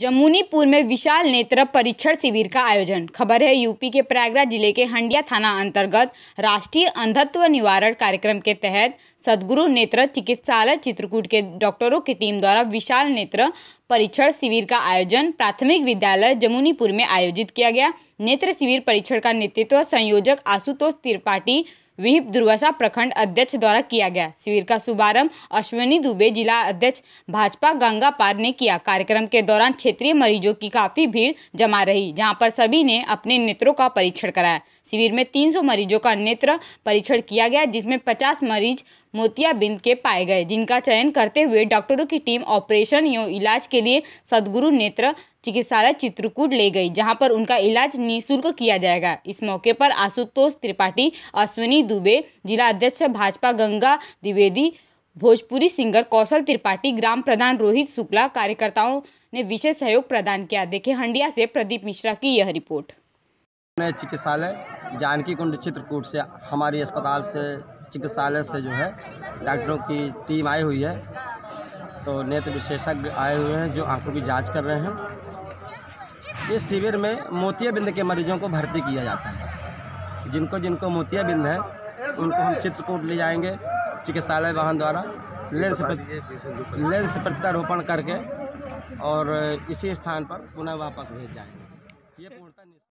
जमुनीपुर में विशाल नेत्र परीक्षण शिविर का आयोजन खबर है यूपी के प्रयागराज जिले के हंडिया थाना अंतर्गत राष्ट्रीय अंधत्व निवारण कार्यक्रम के तहत सदगुरु नेत्र चिकित्सालय चित्रकूट के डॉक्टरों की टीम द्वारा विशाल नेत्र परीक्षण शिविर का आयोजन प्राथमिक विद्यालय जमुनीपुर में आयोजित किया गया नेत्र शिविर परीक्षण का नेतृत्व संयोजक आशुतोष त्रिपाठी विहिप दुर्वासा प्रखंड अध्यक्ष द्वारा किया गया शिविर का शुभारंभ अश्विनी दुबे जिला अध्यक्ष भाजपा गंगा पार ने किया कार्यक्रम के दौरान क्षेत्रीय मरीजों की काफी भीड़ जमा रही जहां पर सभी ने अपने नेत्रों का परीक्षण कराया शिविर में 300 मरीजों का नेत्र परीक्षण किया गया जिसमें 50 मरीज मोतियाबिंद के पाए गए जिनका चयन करते हुए डॉक्टरों की टीम ऑपरेशन एवं इलाज के लिए सदगुरु नेत्र चिकित्सालय चित्रकूट ले गई जहां पर उनका इलाज निःशुल्क किया जाएगा इस मौके पर आशुतोष त्रिपाठी अश्विनी दुबे जिला अध्यक्ष भाजपा गंगा द्विवेदी भोजपुरी सिंगर कौशल त्रिपाठी ग्राम प्रधान रोहित शुक्ला कार्यकर्ताओं ने विशेष सहयोग प्रदान किया देखे हंडिया से प्रदीप मिश्रा की यह रिपोर्ट चिकित्सालय जानकी कुंड चित्रकूट से हमारी अस्पताल से चिकित्सालय से जो है डॉक्टरों की टीम आई हुई है तो नेत्र विशेषज्ञ आए हुए हैं जो आंखों की जांच कर रहे हैं इस शिविर में मोतियाबिंद के मरीजों को भर्ती किया जाता है जिनको जिनको मोतियाबिंद है उनको हम चित्रकूट ले जाएंगे चिकित्सालय वाहन द्वारा लेंस पर लेंस प्रत्यारोपण करके और इसी स्थान पर पुनः वापस भेज जाएंगे ये पूर्णता